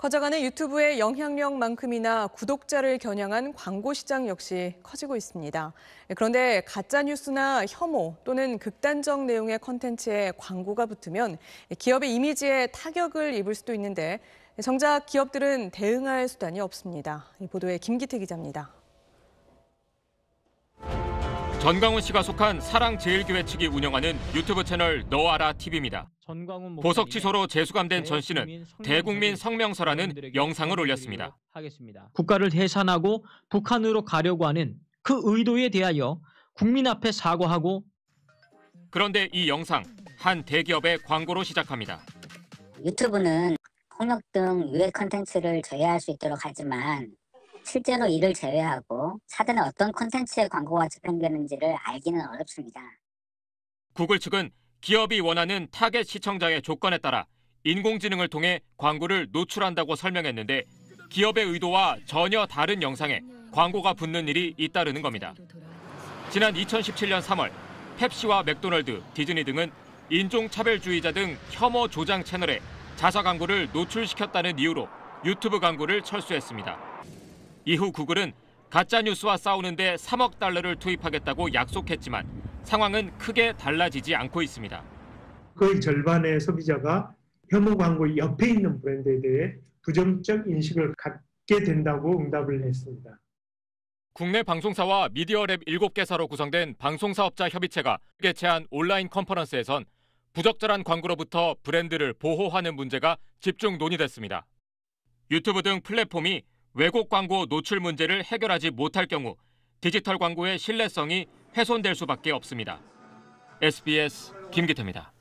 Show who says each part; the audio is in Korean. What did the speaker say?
Speaker 1: 커져가는 유튜브의 영향력만큼이나 구독자를 겨냥한 광고 시장 역시 커지고 있습니다. 그런데 가짜 뉴스나 혐오 또는 극단적 내용의 컨텐츠에 광고가 붙으면 기업의 이미지에 타격을 입을 수도 있는데 정작 기업들은 대응할 수단이 없습니다. 보도에 김기태 기자입니다.
Speaker 2: 전광훈 씨가 속한 사랑제일교회 측이 운영하는 유튜브 채널 너알라 TV입니다. 보석 취소로 재수감된 전 씨는 대국민 성명서라는 영상을 올렸습니다. 국가를 해산하고 북한으로 가려고 하는 그 의도에 대하여 국민 앞에 사과하고 그런데 이 영상 한 대기업의 광고로 시작합니다. 유튜브는 폭력 등 유해 컨텐츠를 제외할 수 있도록 하지만 실제로 이를 제외하고 사전에 어떤 콘텐츠의 광고가 집행되는지를 알기는 어렵습니다. 구글 측은 기업이 원하는 타겟 시청자의 조건에 따라 인공지능을 통해 광고를 노출한다고 설명했는데 기업의 의도와 전혀 다른 영상에 광고가 붙는 일이 잇따르는 겁니다. 지난 2017년 3월 펩시와 맥도널드, 디즈니 등은 인종차별주의자 등 혐오 조장 채널에 자사 광고를 노출시켰다는 이유로 유튜브 광고를 철수했습니다. 이후 구글은 가짜 뉴스와 싸우는데 3억 달러를 투입하겠다고 약속했지만 상황은 크게 달라지지 않고 있습니다. 거의 그 절반의 소비자가 혐오 광고 옆에 있는 브랜드에 대해 부정적 인식을 갖게 된다고 응답을 했습니다. 국내 방송사와 미디어랩 7개사로 구성된 방송사업자 협의체가 개최한 온라인 컨퍼런스에선 부적절한 광고로부터 브랜드를 보호하는 문제가 집중 논의됐습니다. 유튜브 등 플랫폼이 왜곡 광고 노출 문제를 해결하지 못할 경우 디지털 광고의 신뢰성이 훼손될 수밖에 없습니다. SBS 김기태입니다.